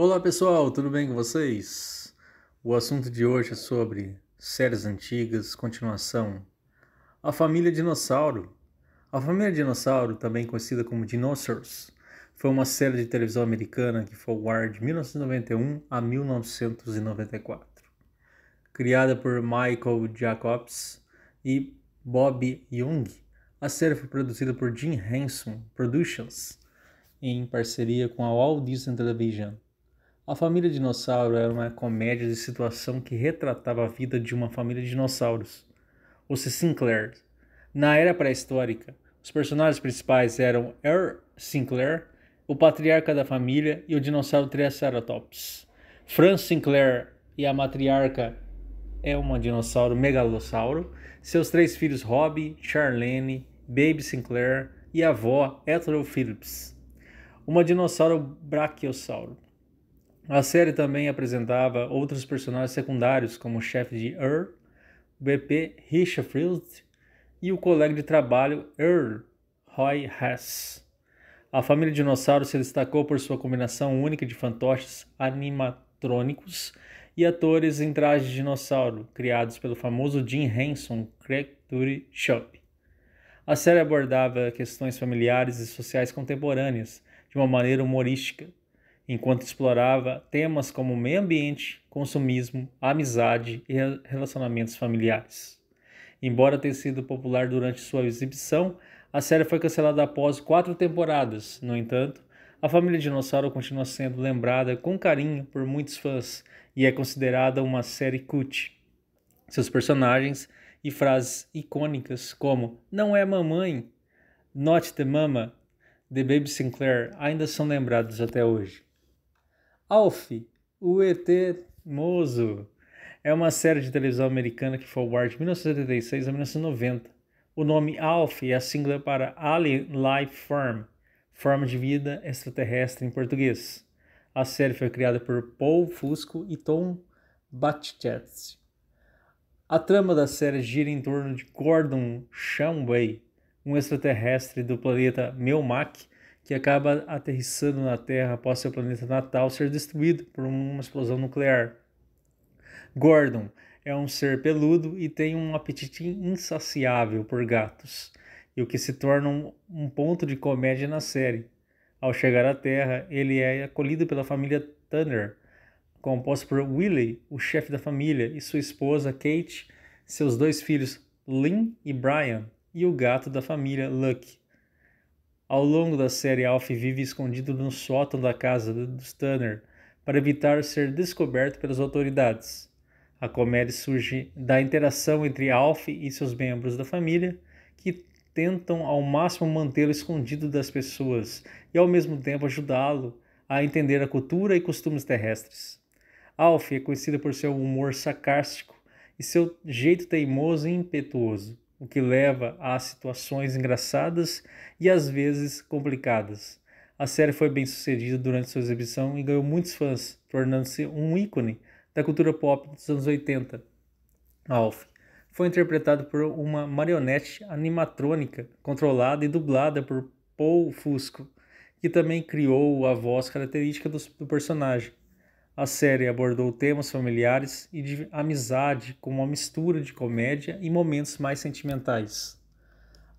Olá pessoal, tudo bem com vocês? O assunto de hoje é sobre séries antigas, continuação. A família dinossauro. A família dinossauro, também conhecida como Dinosaurs, foi uma série de televisão americana que foi ao ar de 1991 a 1994. Criada por Michael Jacobs e Bob Young, a série foi produzida por Jim Henson Productions em parceria com a Walt Disney Television a Família Dinossauro era uma comédia de situação que retratava a vida de uma família de dinossauros, os Sinclair. Na era pré-histórica, os personagens principais eram Earl Sinclair, o patriarca da família e o dinossauro Triceratops. Franz Sinclair e a matriarca é uma dinossauro megalossauro, seus três filhos Robbie, Charlene, Baby Sinclair e a avó Ethel Phillips, uma dinossauro brachiosauro. A série também apresentava outros personagens secundários, como o chefe de Earl, o BP Richfield e o colega de trabalho Earl Roy Hess. A família dinossauro se destacou por sua combinação única de fantoches animatrônicos e atores em trajes de dinossauro, criados pelo famoso Jim Henson Creature Shop. A série abordava questões familiares e sociais contemporâneas de uma maneira humorística enquanto explorava temas como meio ambiente, consumismo, amizade e relacionamentos familiares. Embora tenha sido popular durante sua exibição, a série foi cancelada após quatro temporadas. No entanto, a família Dinossauro continua sendo lembrada com carinho por muitos fãs e é considerada uma série cult. Seus personagens e frases icônicas como Não é mamãe, Not the mama, de Baby Sinclair ainda são lembrados até hoje. Alf, o ET Mozo. É uma série de televisão americana que foi ao ar de 1976 a 1990. O nome Alf é a sigla para Alien Life Form, forma de vida extraterrestre em português. A série foi criada por Paul Fusco e Tom Batchett. A trama da série gira em torno de Gordon Shumway, um extraterrestre do planeta Melmac, que acaba aterrissando na Terra após seu planeta natal ser destruído por uma explosão nuclear. Gordon é um ser peludo e tem um apetite insaciável por gatos, e o que se torna um, ponto de comédia na série. Ao chegar à Terra, ele é acolhido pela família Tanner, composta por Willie, o chefe da família, e sua esposa Kate, seus dois filhos Lynn e Brian, e o gato da família Lucky. Ao longo da série, Alf vive escondido no sótão da casa dos Tanner para evitar ser descoberto pelas autoridades. A comédia surge da interação entre Alf e seus membros da família, que tentam ao máximo mantê-lo escondido das pessoas e ao mesmo tempo ajudá-lo a entender a cultura e costumes terrestres. Alf é conhecido por seu humor sarcástico e seu jeito teimoso e impetuoso o que leva a situações engraçadas e às vezes complicadas. A série foi bem sucedida durante sua exibição e ganhou muitos fãs, tornando-se um ícone da cultura pop dos anos 80. Alf foi interpretado por uma marionete animatrônica controlada e dublada por Paul Fusco, que também criou a voz característica do, personagem. A série abordou temas familiares e de amizade com uma mistura de comédia e momentos mais sentimentais.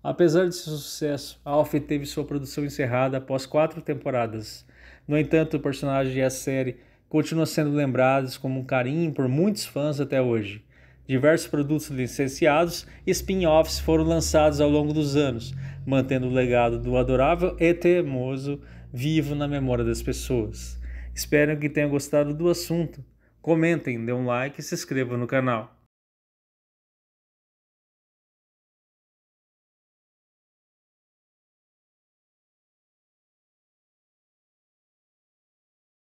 Apesar de seu sucesso, Alf teve sua produção encerrada após quatro temporadas. No entanto, o personagem e a série continuam sendo lembrados como um carinho por muitos fãs até hoje. Diversos produtos licenciados e spin-offs foram lançados ao longo dos anos, mantendo o legado do adorável e teimoso vivo na memória das pessoas. Espero que tenham gostado do assunto. Comentem, dê um like e se inscrevam no canal.